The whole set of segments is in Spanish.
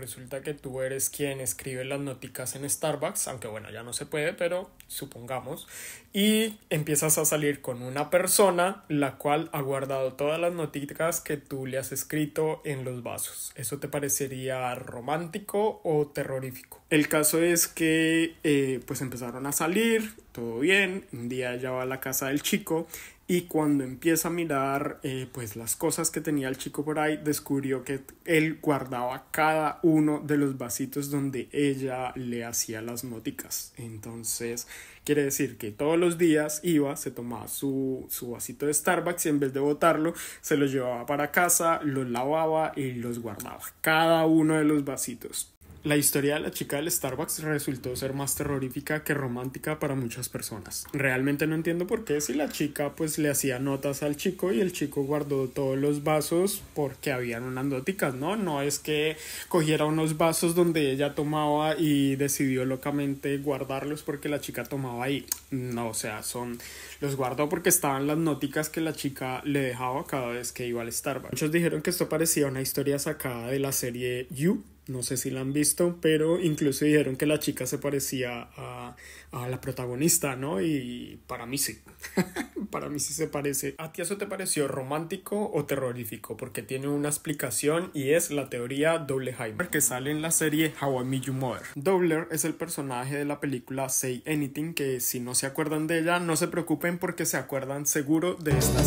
resulta que tú eres quien escribe las noticas en Starbucks, aunque bueno, ya no se puede, pero supongamos, y empiezas a salir con una persona la cual ha guardado todas las noticas que tú le has escrito en los vasos. ¿Eso te parecería romántico o terrorífico? El caso es que eh, pues empezaron a salir, todo bien, un día ella va a la casa del chico y cuando empieza a mirar eh, pues las cosas que tenía el chico por ahí, descubrió que él guardaba cada uno de los vasitos donde ella le hacía las moticas. Entonces, quiere decir que todos los días iba, se tomaba su, su vasito de Starbucks y en vez de botarlo, se lo llevaba para casa, los lavaba y los guardaba. Cada uno de los vasitos. La historia de la chica del Starbucks resultó ser más terrorífica que romántica para muchas personas. Realmente no entiendo por qué si la chica pues le hacía notas al chico y el chico guardó todos los vasos porque habían unas noticas, ¿no? No es que cogiera unos vasos donde ella tomaba y decidió locamente guardarlos porque la chica tomaba ahí. No, o sea, son los guardó porque estaban las noticas que la chica le dejaba cada vez que iba al Starbucks. Muchos dijeron que esto parecía una historia sacada de la serie You no sé si la han visto, pero incluso dijeron que la chica se parecía a, la protagonista, ¿no? Y para mí sí. para mí sí se parece. ¿A ti eso te pareció romántico o terrorífico? Porque tiene una explicación y es la teoría Dobleheimer que sale en la serie How I Met Your Mother. Dobler es el personaje de la película Say Anything que si no se acuerdan de ella, no se preocupen porque se acuerdan seguro de esta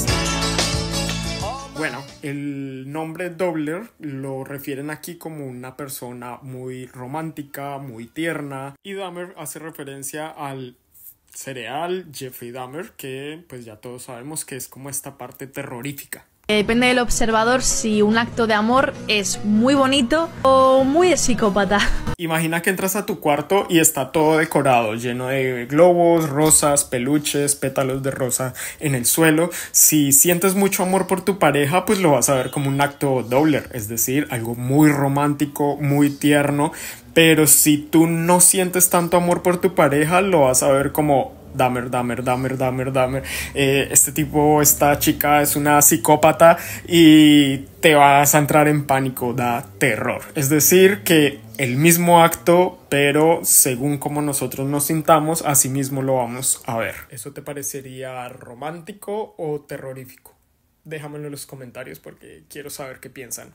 bueno, el nombre Dobler lo refieren aquí como una persona muy romántica, muy tierna, y Dahmer hace referencia al cereal Jeffrey Dahmer, que pues ya todos sabemos que es como esta parte terrorífica. Eh, depende del observador si un acto de amor es muy bonito o muy psicópata. Imagina que entras a tu cuarto y está todo decorado, lleno de globos, rosas, peluches, pétalos de rosa en el suelo. Si sientes mucho amor por tu pareja, pues lo vas a ver como un acto dobler, es decir, algo muy romántico, muy tierno. Pero si tú no sientes tanto amor por tu pareja, lo vas a ver como Dahmer, damer, Dahmer, Dahmer, dame eh, este tipo, esta chica es una psicópata y te vas a entrar en pánico, da terror. Es decir, que el mismo acto, pero según como nosotros nos sintamos, así mismo lo vamos a ver. ¿Eso te parecería romántico o terrorífico? Déjamelo en los comentarios porque quiero saber qué piensan.